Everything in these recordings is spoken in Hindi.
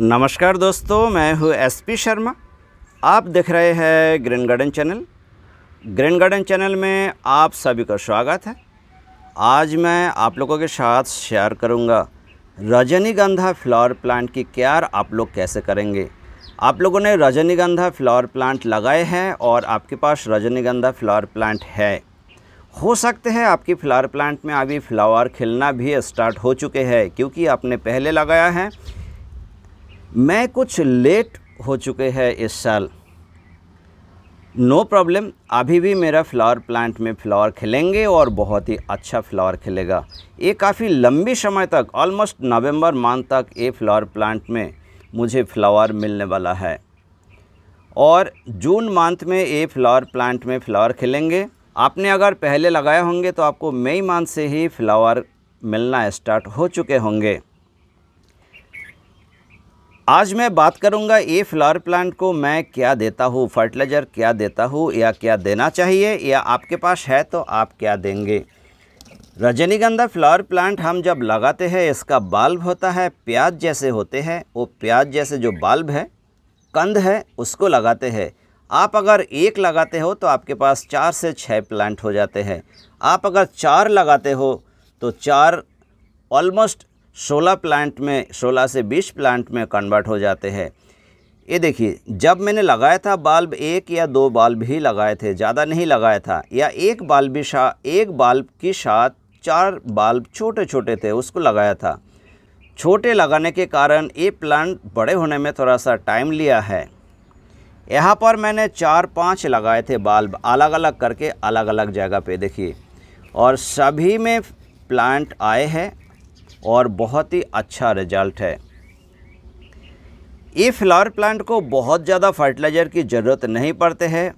नमस्कार दोस्तों मैं हूँ एसपी शर्मा आप देख रहे हैं green garden channel green garden channel में आप सभी का स्वागत है आज मैं आप लोगों के साथ शेयर करूँगा रजनीगंधा फ्लावर प्लांट की केयर आप लोग कैसे करेंगे आप लोगों ने रजनीगंधा फ्लावर प्लांट लगाए हैं और आपके पास रजनीगंधा फ्लावर प्लांट है हो सकते हैं आपकी फ्लावर प्लांट में अभी फ्लावर खिलना भी स्टार्ट हो चुके हैं क्योंकि आपने पहले लगाया है मैं कुछ लेट हो चुके हैं इस साल नो no प्रॉब्लम अभी भी मेरा फ्लावर प्लांट में फ्लावर खिलेंगे और बहुत ही अच्छा फ्लावर खिलेगा ये काफ़ी लंबी समय तक ऑलमोस्ट नवंबर मंथ तक ये फ्लावर प्लांट में मुझे फ्लावर मिलने वाला है और जून मंथ में ये फ्लावर प्लांट में फ्लावर खिलेंगे आपने अगर पहले लगाए होंगे तो आपको मई मंथ से ही फ्लावर मिलना स्टार्ट हो चुके होंगे आज मैं बात करूंगा ये फ्लावर प्लांट को मैं क्या देता हूँ फर्टिलाइज़र क्या देता हूँ या क्या देना चाहिए या आपके पास है तो आप क्या देंगे रजनीगंधा फ्लावर प्लांट हम जब लगाते हैं इसका बाल्ब होता है प्याज जैसे होते हैं वो प्याज जैसे जो बाल्ब है कंद है उसको लगाते हैं आप अगर एक लगाते हो तो आपके पास चार से छः प्लांट हो जाते हैं आप अगर चार लगाते हो तो चार ऑलमोस्ट 16 प्लांट में 16 से 20 प्लांट में कन्वर्ट हो जाते हैं ये देखिए जब मैंने लगाया था बाल्ब एक या दो बाल्ब ही लगाए थे ज़्यादा नहीं लगाया था या एक बाल्ब भी शा एक बाल्ब के साथ चार बाल्ब छोटे छोटे थे उसको लगाया था छोटे लगाने के कारण ये प्लांट बड़े होने में थोड़ा सा टाइम लिया है यहाँ पर मैंने चार पाँच लगाए थे बाल्ब अलग अलग करके अलग अलग जगह पर देखिए और सभी में प्लांट आए हैं और बहुत ही अच्छा रिजल्ट है ये फ्लावर प्लांट को बहुत ज़्यादा फर्टिलाइज़र की ज़रूरत नहीं पड़ते हैं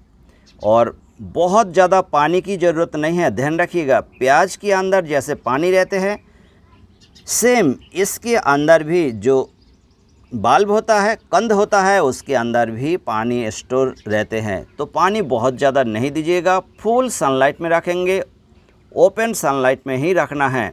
और बहुत ज़्यादा पानी की ज़रूरत नहीं है ध्यान रखिएगा प्याज के अंदर जैसे पानी रहते हैं सेम इसके अंदर भी जो बाल्ब होता है कंद होता है उसके अंदर भी पानी स्टोर रहते हैं तो पानी बहुत ज़्यादा नहीं दीजिएगा फुल सनलाइट में रखेंगे ओपन सनलाइट में ही रखना है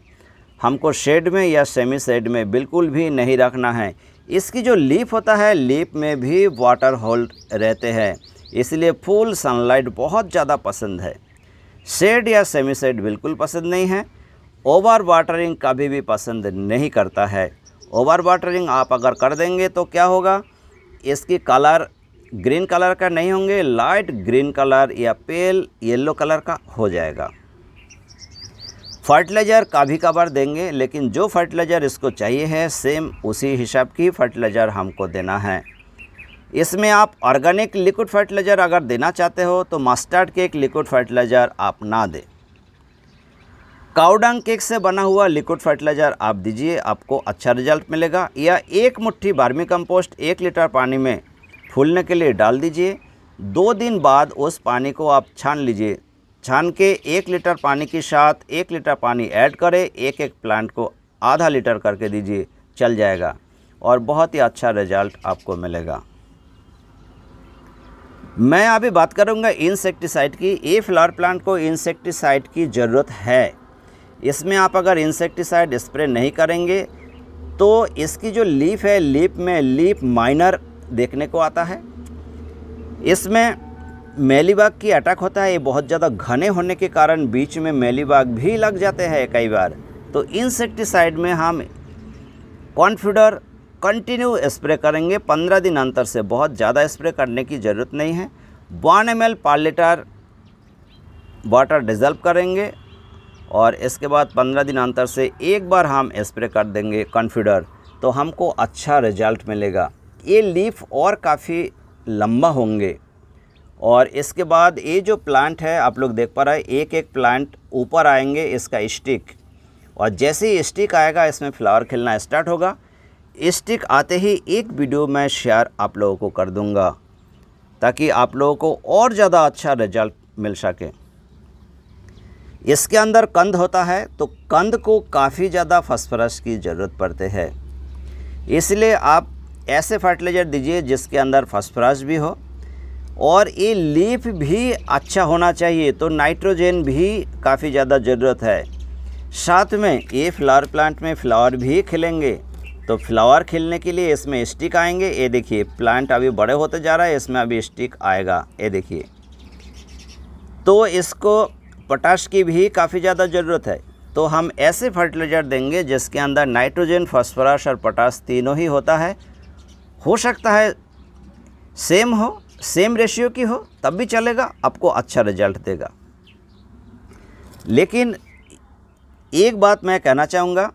हमको शेड में या सेमी शेड में बिल्कुल भी नहीं रखना है इसकी जो लीप होता है लीप में भी वाटर होल्ड रहते हैं इसलिए फुल सनलाइट बहुत ज़्यादा पसंद है शेड या सेमी शेड बिल्कुल पसंद नहीं है ओवर वाटरिंग कभी भी पसंद नहीं करता है ओवर वाटरिंग आप अगर कर देंगे तो क्या होगा इसकी कलर ग्रीन कलर का नहीं होंगे लाइट ग्रीन कलर या पेल येलो कलर का हो जाएगा फर्टिलाइज़र काभी कभार देंगे लेकिन जो फर्टिलाइज़र इसको चाहिए है सेम उसी हिसाब की फर्टिलाइज़र हमको देना है इसमें आप ऑर्गेनिक लिक्विड फर्टिलाइज़र अगर देना चाहते हो तो मस्टर्ड केक लिक्विड फर्टिलाइज़र आप ना दें काउडंग केक से बना हुआ लिक्विड फर्टिलाइज़र आप दीजिए आपको अच्छा रिजल्ट मिलेगा या एक मुट्ठी बार्मी कंपोस्ट एक लीटर पानी में फूलने के लिए डाल दीजिए दो दिन बाद उस पानी को आप छान लीजिए छान के एक लीटर पानी के साथ एक लीटर पानी ऐड करें एक एक प्लांट को आधा लीटर करके दीजिए चल जाएगा और बहुत ही अच्छा रिजल्ट आपको मिलेगा मैं अभी बात करूंगा इंसेक्टिसाइड की ये फ्लावर प्लांट को इंसेक्टिसाइड की ज़रूरत है इसमें आप अगर इंसेक्टिसाइड स्प्रे नहीं करेंगे तो इसकी जो लीफ है लीप में लीप माइनर देखने को आता है इसमें मेलीबाग की अटैक होता है ये बहुत ज़्यादा घने होने के कारण बीच में मेलीबाग भी लग जाते हैं कई बार तो इंसेक्टिसाइड में हम कॉन्फ्यूडर कंटिन्यू स्प्रे करेंगे 15 दिन अंतर से बहुत ज़्यादा स्प्रे करने की ज़रूरत नहीं है one M L per litre water dissolve करेंगे और इसके बाद 15 दिन अंतर से एक बार हम स्प्रे कर देंगे कॉन्फ्यूडर तो हमको अच्छा रिजल्ट मिलेगा ये लीफ और काफ़ी लंबा होंगे और इसके बाद ये जो प्लांट है आप लोग देख पा रहे हैं एक एक प्लांट ऊपर आएंगे इसका स्टिक और जैसे ही स्टिक आएगा इसमें फ्लावर खिलना स्टार्ट होगा स्टिक आते ही एक वीडियो मैं शेयर आप लोगों को कर दूंगा ताकि आप लोगों को और ज़्यादा अच्छा रिजल्ट मिल सके इसके अंदर कंद होता है तो कंद को काफ़ी ज़्यादा फसफरस की ज़रूरत पड़ते है इसलिए आप ऐसे फर्टिलाइज़र दीजिए जिसके अंदर फसफरस भी हो और ये लीफ भी अच्छा होना चाहिए तो नाइट्रोजन भी काफ़ी ज़्यादा ज़रूरत है साथ में ये फ्लावर प्लांट में फ्लावर भी खिलेंगे तो फ्लावर खिलने के लिए इसमें स्टिक आएंगे ये देखिए प्लांट अभी बड़े होते जा रहा है इसमें अभी स्टिक आएगा ये देखिए तो इसको पोटाश की भी काफ़ी ज़्यादा ज़रूरत है तो हम ऐसे फर्टिलाइज़र देंगे जिसके अंदर नाइट्रोजन फॉस्फोरस और पोटाश तीनों ही होता है हो सकता है सेम हो सेम रेशियो की हो तब भी चलेगा आपको अच्छा रिजल्ट देगा लेकिन एक बात मैं कहना चाहूँगा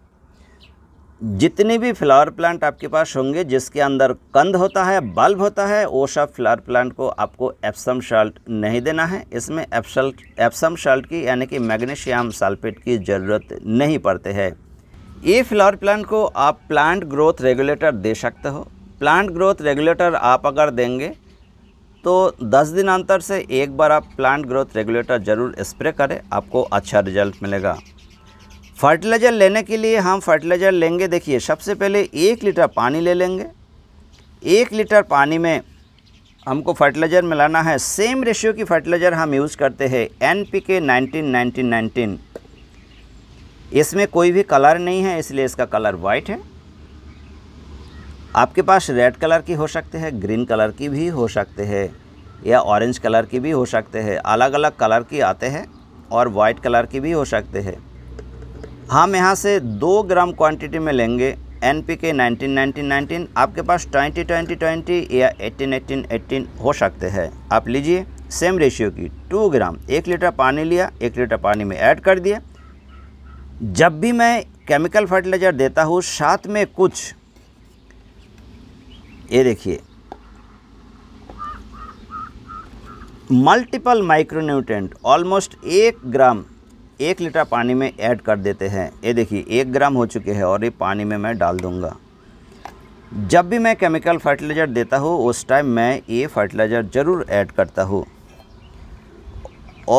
जितने भी फ्लावर प्लांट आपके पास होंगे जिसके अंदर कंद होता है बल्ब होता है वो सब फ्लावर प्लांट को आपको एप्सम शाल्ट नहीं देना है इसमें एप्सल्ट एप्सम शाल्ट की यानी कि मैग्नीशियम सल्फेट की ज़रूरत नहीं पड़ती है ये फ्लावर प्लांट को आप प्लांट ग्रोथ रेगुलेटर दे सकते हो प्लांट ग्रोथ रेगुलेटर आप अगर देंगे तो 10 दिन अंतर से एक बार आप प्लांट ग्रोथ रेगुलेटर ज़रूर स्प्रे करें आपको अच्छा रिजल्ट मिलेगा फर्टिलाइज़र लेने के लिए हम फर्टिलाइज़र लेंगे देखिए सबसे पहले एक लीटर पानी ले लेंगे एक लीटर पानी में हमको फर्टिलाइज़र मिलाना है सेम रेशियो की फर्टिलाइज़र हम यूज़ करते हैं N P K nineteen nineteen nineteen इसमें कोई भी कलर नहीं है इसलिए इसका कलर वाइट है आपके पास रेड कलर की हो सकते हैं ग्रीन कलर की भी हो सकते हैं या ऑरेंज कलर की भी हो सकते हैं अलग अलग कलर की आते हैं और वाइट कलर की भी हो सकते हैं हम यहाँ से दो ग्राम क्वांटिटी में लेंगे N P K nineteen nineteen nineteen आपके पास ट्वेंटी ट्वेंटी ट्वेंटी या एट्टीन एट्टीन एट्टीन हो सकते हैं आप लीजिए सेम रेशियो की टू ग्राम एक लीटर पानी लिया एक लीटर पानी में ऐड कर दिया जब भी मैं केमिकल फर्टिलाइज़र देता हूँ साथ में कुछ ये देखिए मल्टीपल माइक्रोन्यूट्रेंट ऑलमोस्ट एक ग्राम एक लीटर पानी में ऐड कर देते हैं ये देखिए एक ग्राम हो चुके हैं और ये पानी में मैं डाल दूंगा जब भी मैं केमिकल फर्टिलाइज़र देता हूँ उस टाइम मैं ये फर्टिलाइज़र ज़रूर ऐड करता हूँ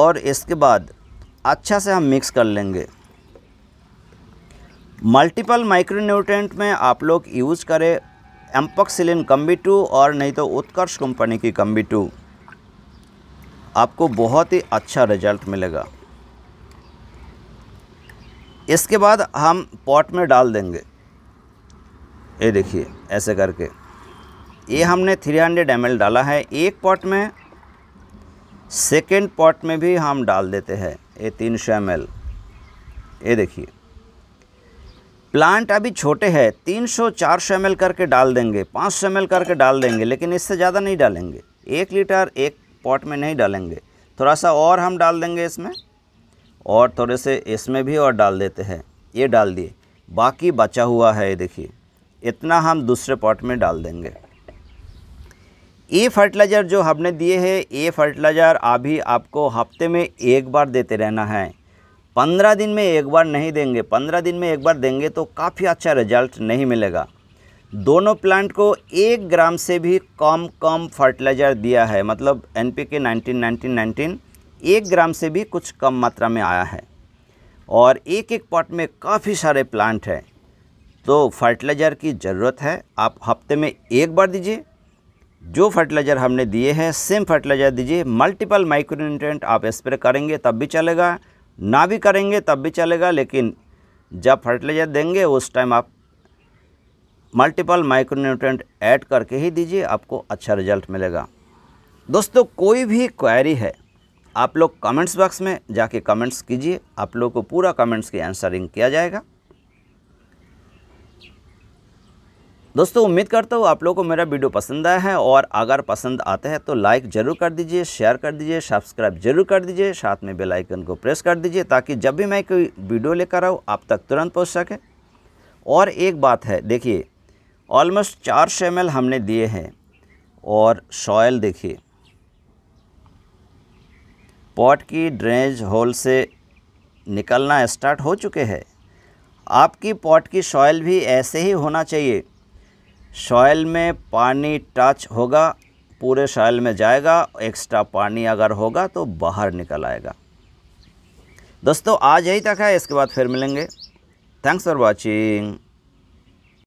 और इसके बाद अच्छा से हम मिक्स कर लेंगे मल्टीपल माइक्रोन्यूट्रेंट में आप लोग यूज़ करें एम्पक्सिलिन कम्बी टू और नहीं तो उत्कर्ष कंपनी की कम्बी टू आपको बहुत ही अच्छा रिजल्ट मिलेगा इसके बाद हम पॉट में डाल देंगे ये देखिए ऐसे करके ये हमने 300 हंड्रेड डाला है एक पॉट में सेकेंड पॉट में भी हम डाल देते हैं ये तीन सौ एम ये देखिए प्लांट अभी छोटे हैं 300 400 एल करके डाल देंगे 500 एल करके डाल देंगे लेकिन इससे ज़्यादा नहीं डालेंगे एक लीटर एक पॉट में नहीं डालेंगे थोड़ा सा और हम डाल देंगे इसमें और थोड़े से इसमें भी और डाल देते हैं ये डाल दिए बाकी बचा हुआ है ये देखिए इतना हम दूसरे पॉट में डाल देंगे ये फर्टिलाइज़र जो हमने दिए हैं ये फर्टिलाइज़र अभी आपको हफ्ते में एक बार देते रहना है पंद्रह दिन में एक बार नहीं देंगे पंद्रह दिन में एक बार देंगे तो काफ़ी अच्छा रिजल्ट नहीं मिलेगा दोनों प्लांट को एक ग्राम से भी कम कम फर्टिलाइज़र दिया है मतलब N P K nineteen nineteen nineteen एक ग्राम से भी कुछ कम मात्रा में आया है और एक एक पॉट में काफ़ी सारे प्लांट हैं तो फर्टिलाइज़र की ज़रूरत है आप हफ्ते में एक बार दीजिए जो फर्टिलाइज़र हमने दिए हैं सेम फर्टिलाइज़र दीजिए मल्टीपल माइक्रो आप स्प्रे करेंगे तब भी चलेगा ना भी करेंगे तब भी चलेगा लेकिन जब फर्टिलाइजर देंगे उस टाइम आप मल्टीपल माइक्रोन्यूट्रेंट ऐड करके ही दीजिए आपको अच्छा रिजल्ट मिलेगा दोस्तों कोई भी क्वेरी है आप लोग कमेंट्स बॉक्स में जाके कमेंट्स कीजिए आप लोगों को पूरा कमेंट्स की आंसरिंग किया जाएगा दोस्तों उम्मीद करता हूँ आप लोगों को मेरा वीडियो पसंद आया है और अगर पसंद आता है तो लाइक ज़रूर कर दीजिए शेयर कर दीजिए सब्सक्राइब जरूर कर दीजिए साथ में बेल आइकन को प्रेस कर दीजिए ताकि जब भी मैं कोई वीडियो लेकर आऊँ आप तक तुरंत पहुँच सके और एक बात है देखिए ऑलमोस्ट चार सौ हमने दिए हैं और सॉयल देखिए पॉट की ड्रेनेज होल से निकलना स्टार्ट हो चुके हैं आपकी पॉट की सॉयल भी ऐसे ही होना चाहिए सॉयल में पानी टच होगा पूरे सॉयल में जाएगा एक्स्ट्रा पानी अगर होगा तो बाहर निकल आएगा दोस्तों आज यही तक है इसके बाद फिर मिलेंगे थैंक्स फॉर वॉचिंग